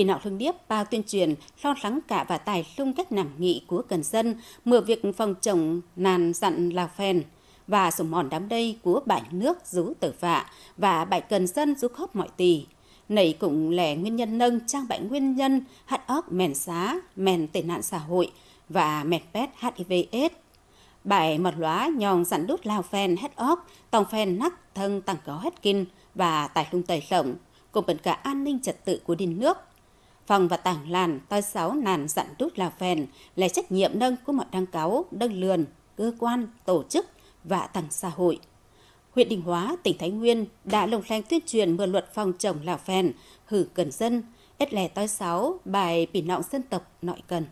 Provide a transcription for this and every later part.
Vì nọ hưng điếp bao tuyên truyền, lo lắng cả và tài lung cách nảm nghị của cần dân, mở việc phòng chống nàn dặn là phèn và sổ mòn đám đây của bãi nước rú tử vạ và bãi cần dân rú khóp mọi tỳ. Này cũng là nguyên nhân nâng trang bãi nguyên nhân hắt óc mèn xá, mèn tệ nạn xã hội và mèn pet hiv aids bài mật lóa nhòn dặn đút lao phèn hết óc tòng phèn nắc thân tăng có hết kinh và tài lung tài lộng cùng bên cả an ninh trật tự của đình nước phòng và tảng làn tòa sáu nàn dặn tút là phèn là trách nhiệm nâng của mọi đăng cáo đăng lườn cơ quan tổ chức và tầng xã hội huyện Định Hóa, tỉnh Thái Nguyên đã lồng lanh tuyên truyền mưa luật phòng chống là phèn, hử cần dân, ít lẻ tối sáu, bài bỉ nọng dân tộc nội cần.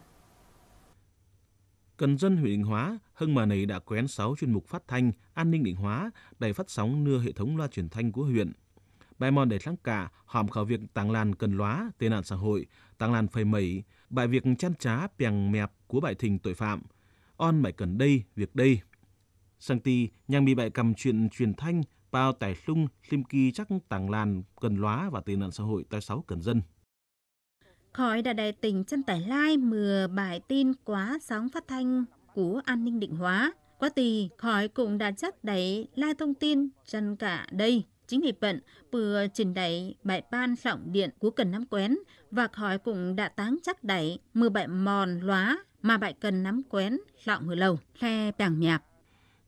Cần dân huyện Định Hóa, Hưng Mà này đã quén 6 chuyên mục phát thanh, an ninh Định Hóa, đầy phát sóng nưa hệ thống loa truyền thanh của huyện bài mòn để lăng cả hòm khảo việc tàng làn cần lóa tệ nạn xã hội tàng làn phầy mẩy bài việc chăn trá piàng mẹp của bài thình tội phạm on bài cần đây việc đây sang ti nhang bị bại cầm chuyện truyền thanh bao tài sung sim kỳ chắc tàng làn cần lóa và tệ nạn xã hội tài sáu cần dân Khỏi đã đại tỉnh chân tải lai mưa bài tin quá sóng phát thanh của an ninh định hóa. Quá tì, khỏi cũng đã chắc đẩy lai thông tin chân cả đây. Chính vì vậy, vừa trình đẩy bãi ban trọng điện của cần nắm quén và khỏi cũng đã tán chắc đẩy mưa bại mòn lóa mà bại cần nắm quén lọng hồi lâu, khe bảng nhạp.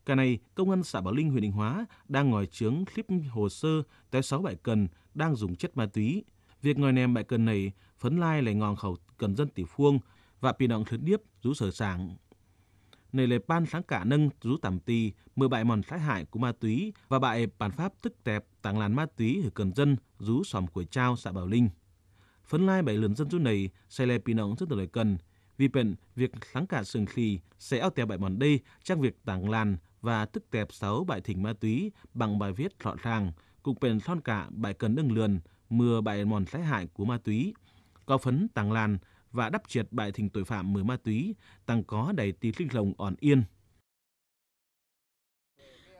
Cả này, công an xã Bảo Linh, huyện Định Hóa đang ngồi chướng clip hồ sơ tới 6 bại cần đang dùng chất ma túy. Việc ngồi nèm bại cần này phấn lai lại ngòn khẩu cần dân tỷ phuông và bị động lớn điếp rú sở sàng nơi lề ban sáng cả nâng rú tầm tì, mưa bại mòn sát hại của ma túy và bại bản pháp tức tẹp tàng làn ma túy ở cần dân rú xòm của trao xã Bảo Linh. Phấn lai bảy lần dân rú này xây lè pì nọng rất lời cần, vì bệnh việc sáng cả sừng khì sẽ ao tèo bại mòn đây trang việc tàng làn và tức tẹp sáu bại thỉnh ma túy bằng bài viết rõ ràng, cục bền son cả bại cần nâng lườn, mưa bại mòn sát hại của ma túy. Có phấn tàng làn và đắp triệt bại thình tội phạm mười ma túy, tăng có đầy tí linh lồng ổn yên.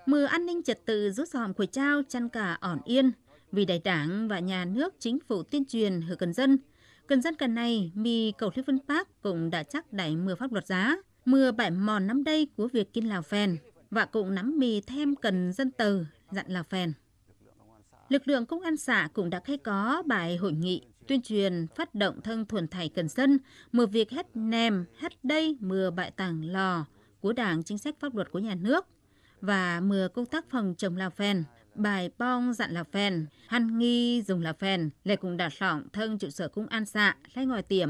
Mưa an ninh trật tự rút dòm của trao chăn cả ổn yên, vì đại đảng và nhà nước chính phủ tuyên truyền hợp cần dân. Cần dân cần này, mi cầu thuyết Vân Park cũng đã chắc đẩy mưa pháp luật giá, mưa bãi mòn năm đây của việc kinh Lào phèn và cũng nắm mì thêm cần dân từ dặn Lào phèn. Lực lượng công an xã cũng đã khai có bài hội nghị tuyên truyền phát động thân thuần thảy cần dân, mở việc hết nèm, hết đây, mưa bại tảng lò của Đảng chính sách pháp luật của nhà nước và mưa công tác phòng chống lao phèn, bài bong dặn là phèn, hăn nghi dùng là phèn, lệ cùng đạt sọng thân trụ sở cung an xạ, lấy ngoài tiệm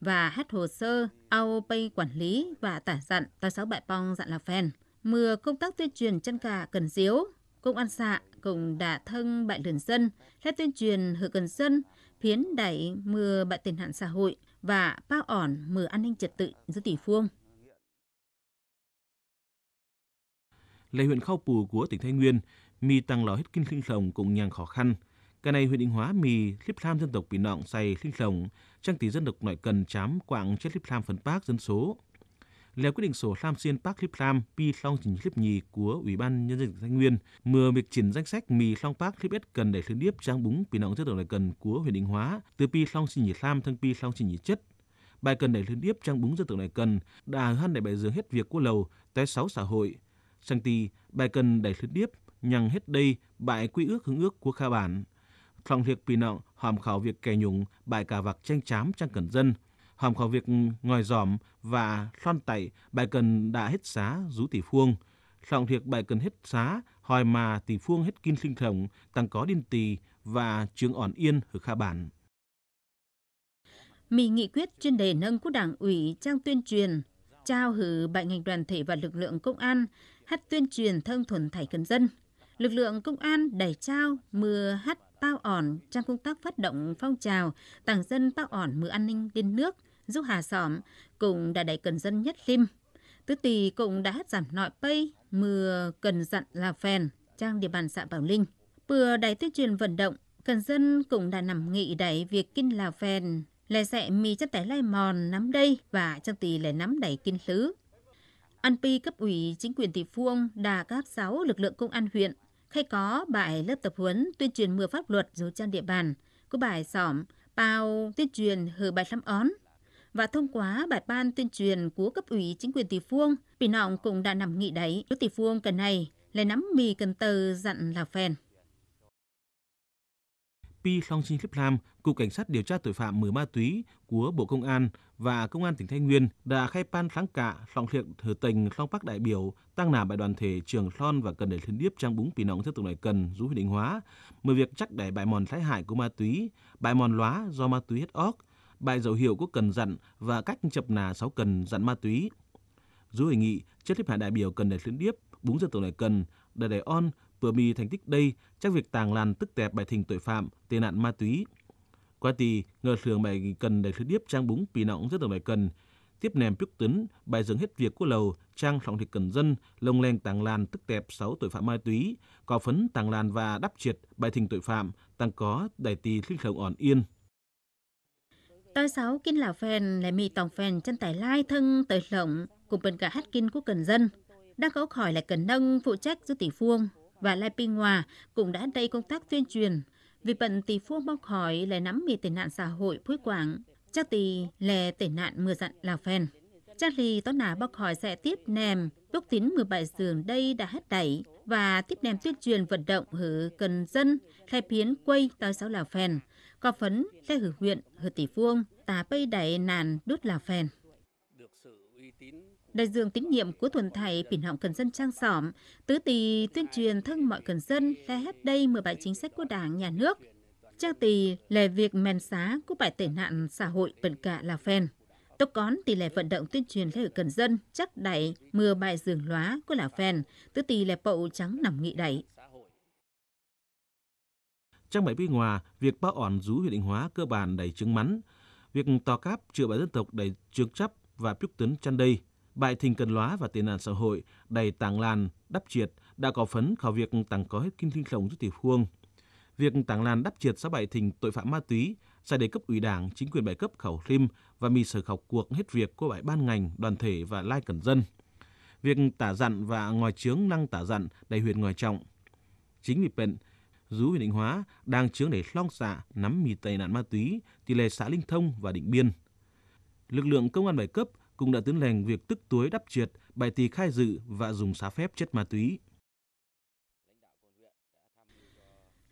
và hát hồ sơ, ao pay quản lý và tả dặn tà sáu bại bong dặn là phèn. Mưa công tác tuyên truyền chân cả cần diếu, công an xạ cùng đả thân bại lườn dân, lấy tuyên truyền hưởng cần dân, phiến đẩy mưa bạ tình hạn xã hội và bao ỏn mưa an ninh trật tự giữa tỷ phương. Lấy huyện Khao Pù của tỉnh Thái Nguyên, mì tăng lò hết kinh khinh sống cũng nhàng khó khăn. Cái này huyện Định Hóa mì xếp tham dân tộc bị nọng say sinh sống, trang tỷ dân tộc nội cần chám quạng chết xếp tham phần bác dân số là quyết định sổ Lam Xuyên Park Lip Lam Pi Long Trình Lip Nhì của Ủy ban Nhân dân tỉnh Thái Nguyên mưa việc triển danh sách mì Long Park Lip S cần để thứ điếp trang búng bị nọng chất đầu là cần của huyện Định Hóa từ Pi Long Trình Nhì Lam thân Pi Long Trình Nhì Chất bài cần đẩy thứ tiếp trang búng dân tượng đại cần đã hân đại bài dường hết việc của lầu tới sáu xã hội sang tì bài cần đẩy thứ tiếp nhằng hết đây bài quy ước hứng ước của kha bản thọng thiệt pì nọng hòm khảo việc kè nhũng bài cà vạc tranh chám trang cần dân Hòm khẩu việc ngòi giỏm và son tẩy bài cần đã hết xá rú tỷ phuông. Sọng thiệt bài cần hết xá hỏi mà tỷ phuông hết kinh sinh thổng tăng có điên tỳ và trường ổn yên hử kha bản. Mỹ nghị quyết chuyên đề nâng của đảng ủy trang tuyên truyền trao hử bại ngành đoàn thể và lực lượng công an hát tuyên truyền thân thuần thải cần dân. Lực lượng công an đẩy trao mưa hát tao ỏn trong công tác phát động phong trào tàng dân tao ỏn mưa an ninh liên nước – giúp hà xóm cũng đã đẩy cần dân nhất lim. Tứ tì cũng đã giảm nội pây, mưa cần dặn là phèn, trang địa bàn xã Bảo Linh. vừa đẩy tuyên truyền vận động, cần dân cũng đã nằm nghị đẩy việc kinh là phèn, lè dẹ mì chắc tẻ lai mòn nắm đây và trang tì lại nắm đẩy kinh lứ. an pi cấp ủy chính quyền địa phuông đà các sáu lực lượng công an huyện khai có bài lớp tập huấn tuyên truyền mưa pháp luật dấu trang địa bàn có bài xóm bao tuyên truyền hờ bài lắm ón và thông qua bài ban tuyên truyền của cấp ủy chính quyền tỷ phương, Pì Nọng cũng đã nằm nghị đấy. Chú địa phương cần này lấy nắm mì cần tờ dặn là phèn. Pi Long Sinh Clip Lam, Cục Cảnh sát điều tra tội phạm mười ma túy của Bộ Công an và Công an tỉnh Thái Nguyên đã khai ban sáng cạ song thiệt thờ tình song bắc đại biểu tăng nả bài đoàn thể trường son và cần để thiên điếp trang búng pì nọng tiếp tục này cần rú huyện định hóa mười việc chắc đẩy bài mòn thái hại của ma túy bài mòn lóa do ma túy hết óc bài dấu hiệu của cần dặn và cách chập nà sáu cần dặn ma túy. Dù hội nghị, chất tiếp hạ đại biểu cần để liên điếp, búng dân tổ đại cần, đại đẩy on, bừa mì thành tích đây, chắc việc tàng làn tức tẹp bài thình tội phạm, tệ nạn ma túy. Qua tì, ngờ thường bài cần để liên điếp trang búng pì nọng dân tổ đại cần, tiếp nèm bước tính, bài dừng hết việc của lầu, trang lòng thịt cần dân, lông len tàng làn tức tẹp sáu tội phạm ma túy, có phấn tàng làn và đắp triệt bài thình tội phạm, tăng có đại tì thích lồng ổn yên. Tới sáu kinh lão phèn lại mì tòng phèn chân tải lai thân tới lộng cùng bên cả hát kinh của cần dân. Đang cấu khỏi là cần nâng phụ trách du tỷ phuông và Lai Pinh Hòa cũng đã đầy công tác tuyên truyền. Vì bận tỷ phuông bóc khỏi là nắm mì tệ nạn xã hội phối quảng. Chắc tỷ lè tệ nạn mưa dặn lão phèn. Chắc lì tốt nà bóc khỏi sẽ tiếp nèm bốc tín 17 giường đây đã hết đẩy và tiếp nèm tuyên truyền vận động hử cần dân khai biến quay tới sáu lão phèn có phấn xe hử huyện hử tỷ vuông tà bây đẩy nàn đút là phèn đại dương tín nhiệm của thuần thầy biển họng cần dân trang xóm tứ tỳ tuyên truyền thân mọi cần dân xe hết đây mười bảy chính sách của đảng nhà nước trang tỳ lề việc mèn xá của bài tệ nạn xã hội bận cả là phèn Tốc cón tỷ lệ vận động tuyên truyền lễ cần dân chắc đẩy mưa bại dường lóa của là phèn, tứ tỷ lệ bậu trắng nằm nghị đẩy trang bảy mươi hòa, việc bao ỏn rú huyện định hóa cơ bản đầy trứng mắn, việc tò cáp chữa bãi dân tộc đầy trướng chấp và piúc tấn chăn đây, bại thình cần lóa và tiền nạn xã hội đầy tàng làn, đắp triệt đã có phấn khảo việc tàng có hết kinh thiên khổng giúp tiểu phương. Việc tàng làn đắp triệt xã bại thình tội phạm ma túy sẽ đề cấp ủy đảng, chính quyền bài cấp khảo rim và mì sở khảo cuộc hết việc của bãi ban ngành, đoàn thể và lai cẩn dân. Việc tả dặn và ngoài chướng năng tả dặn đầy huyện ngoài trọng. Chính vì bệnh, dù huyện Định Hóa đang chướng để long xạ dạ nắm mì tệ nạn ma túy, tỷ lệ xã Linh Thông và Định Biên. Lực lượng công an bảy cấp cũng đã tiến hành việc tức túi đắp triệt, bài tỳ khai dự và dùng xá phép chất ma túy.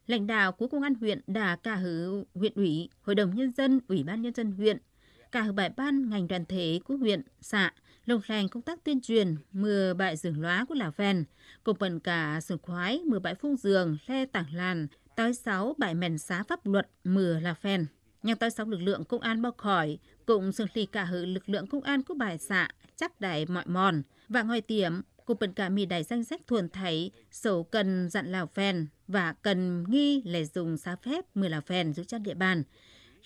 Lãnh đạo của công an huyện đã cả hữu huyện ủy, hội đồng nhân dân, ủy ban nhân dân huyện, cả hữu bài ban ngành đoàn thể của huyện, xã, lồng thành công tác tuyên truyền mưa bại rừng lóa của Lào phèn cùng phần cả sườn khoái mưa bãi phung giường, le tảng làn, tới sáu bãi mèn xá pháp luật mưa Lào phèn Nhằm tới sáu lực lượng công an bao khỏi, cũng sườn khi cả hữu lực lượng công an của bài xạ, chắc đại mọi mòn, và ngoài tiệm, cùng phần cả mì đại danh sách thuần thấy, sổ cần dặn Lào phèn và cần nghi lệ dùng xá phép mưa Lào phèn giữ trang địa bàn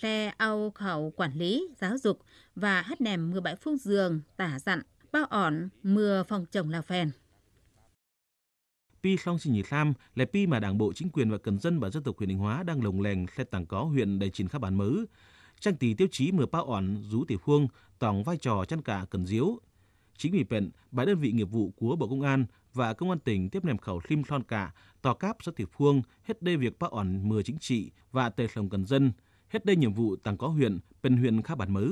le ao khẩu quản lý, giáo dục và hát nèm mưa bãi phúc giường tả dặn, bao ỏn, mưa phòng trồng là phèn. Pi song sinh nhị sam là pi mà đảng bộ chính quyền và cần dân và dân tộc huyện Định Hóa đang lồng lèn xe tảng có huyện để triển khai bản mới. Trang tỷ tiêu chí mưa bao ỏn rú tỷ phương tổng vai trò chăn cả cần diếu. Chính vì vậy, bài đơn vị nghiệp vụ của Bộ Công an và Công an tỉnh tiếp nèm khẩu sim son cả, tò cáp rất tỷ phương hết đê việc bao ỏn mưa chính trị và tề sồng cần dân – Hết đây nhiệm vụ tăng có huyện, bên huyện khá bản mới.